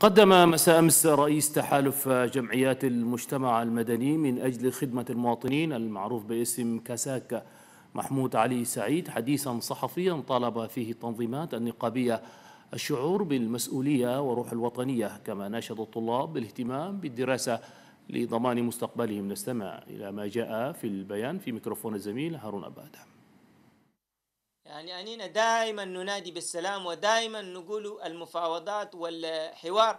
قدم مساء امس رئيس تحالف جمعيات المجتمع المدني من اجل خدمه المواطنين المعروف باسم كاساكا محمود علي سعيد حديثا صحفيا طالب فيه التنظيمات النقابيه الشعور بالمسؤوليه وروح الوطنيه كما ناشد الطلاب بالاهتمام بالدراسه لضمان مستقبلهم نستمع الى ما جاء في البيان في ميكروفون الزميل هارون اباده يعني أنينا دائما ننادي بالسلام ودائما نقول المفاوضات والحوار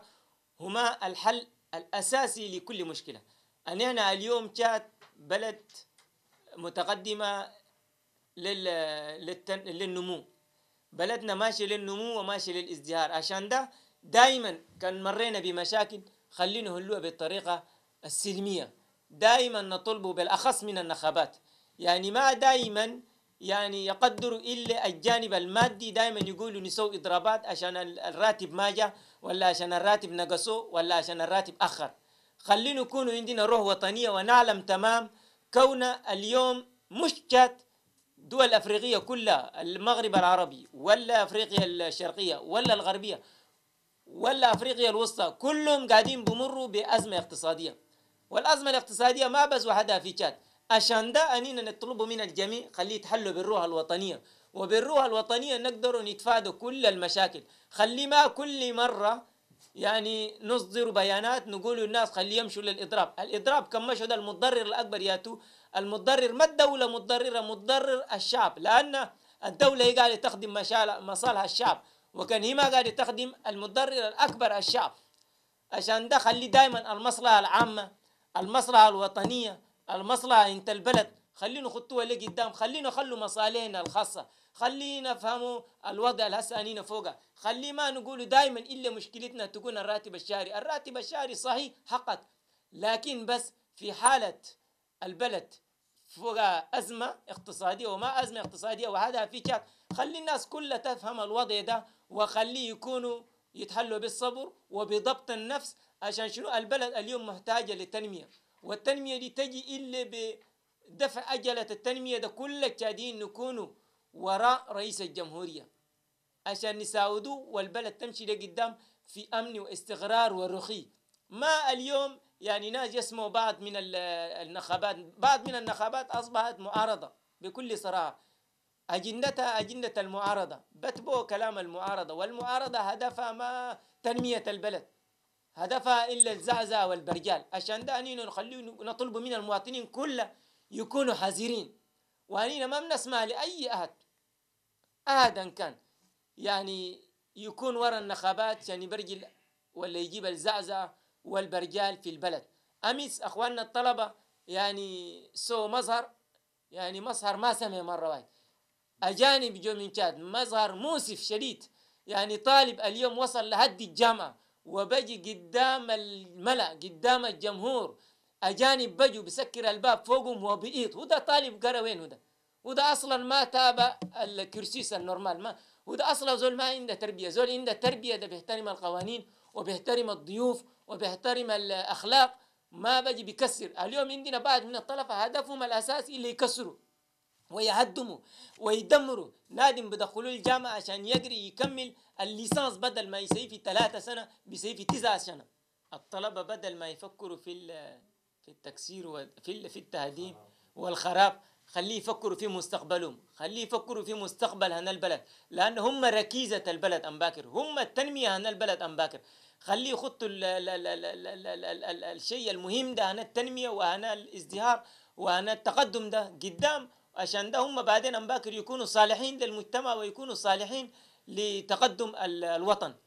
هما الحل الأساسي لكل مشكلة أنينا اليوم جات بلد متقدمة للنمو بلدنا ماشي للنمو وماشي للازدهار عشان ده دائما كان مرينا بمشاكل خلينا نحلوها بالطريقة السلمية دائما نطلب بالأخص من النخبات يعني ما دائما يعني يقدروا إلا الجانب المادي دائما يقولوا نسوي إضرابات عشان الراتب ما جاء ولا عشان الراتب نقصوه ولا عشان الراتب أخر خلينا نكون عندنا روح وطنية ونعلم تمام كون اليوم مش جات دول أفريقية كلها المغرب العربي ولا أفريقيا الشرقية ولا الغربية ولا أفريقيا الوسطى كلهم قاعدين بمروا بأزمة اقتصادية والأزمة الاقتصادية ما بس وحدها في تشاد عشان ده أنينا نطلبه من الجميع خليه يتحلوا بالروح الوطنية وبالروح الوطنية نقدر نتفادوا كل المشاكل خلي ما كل مرة يعني نصدر بيانات نقول للناس خليه يمشوا للإضراب الإضراب كم مشوا ده المتضرر الأكبر ياتو المتضرر ما الدولة متضررة متضرر الشعب لأن الدولة هي قاعدة تخدم مصالح الشعب وكان هي ما قاعدة تخدم المتضرر الأكبر الشعب عشان ده خلي دائما المصلحة العامة المصلحة الوطنية المصلحة انت البلد خلينا خطوة لقدام خلينا خلوا مصالحنا الخاصة خلينا نفهموا الوضع الهسانين فوقه خلي ما نقولوا دائما الا مشكلتنا تكون الراتب الشهري الراتب الشهري صحيح حقك لكن بس في حالة البلد فوق أزمة اقتصادية وما أزمة اقتصادية وهذا في شك خلي الناس كلها تفهم الوضع ده وخليه يكونوا يتحلوا بالصبر وبضبط النفس عشان شنو البلد اليوم محتاجة للتنمية والتنمية دي تجي إلا بدفع أجلة التنمية ده كل التشاديين نكونوا وراء رئيس الجمهورية عشان نساعدوا والبلد تمشي لقدام في أمن واستقرار ورخي ما اليوم يعني ناس يسموا بعض من النخبات بعض من النخبات أصبحت معارضة بكل صراحة أجندتها أجندة المعارضة بتبو كلام المعارضة والمعارضة هدفها ما تنمية البلد هدفها إلا الزعزع والبرجال عشان ده أنينا نخليه نطلب من المواطنين كله يكونوا حذرين وأنينا ما بنسمع لأي أحد أحدا كان يعني يكون ورا النخبات يعني برجل ولا يجيب الزعزع والبرجال في البلد أمس أخواننا الطلبة يعني سو مظهر يعني مظهر ما سمع مرة واحد أجانب جو من كاد مظهر موسف شديد يعني طالب اليوم وصل لهد الجامعة وبجي قدام الملا قدام الجمهور اجانب بجوا بسكر الباب فوقهم وبيئيط وده طالب قرا وين وده وده اصلا ما تابع الكرسيس النورمال ما وده اصلا زول ما عنده تربيه زول عنده تربيه ده بيحترم القوانين وبيحترم الضيوف وبيحترم الاخلاق ما بجي بيكسر اليوم عندنا بعد من الطلبه هدفهم الاساسي اللي يكسروا ويهدموا ويدمروا نادم بدخلوا الجامعة عشان يقري يكمل الليسانس بدل ما يسيف في ثلاثة سنة بيسيف في تسعة سنة الطلبة بدل ما يفكروا في في التكسير وفي في التهديم والخراب خليه يفكروا في مستقبلهم خليه يفكروا في مستقبل هنا البلد لأن هم ركيزة البلد أم باكر هم التنمية هنا البلد أم باكر خليه يخطوا الشيء المهم ده هنا التنمية وهنا الازدهار وهنا التقدم ده قدام عشان ده هم بعدين أنباكر يكونوا صالحين للمجتمع ويكونوا صالحين لتقدم الوطن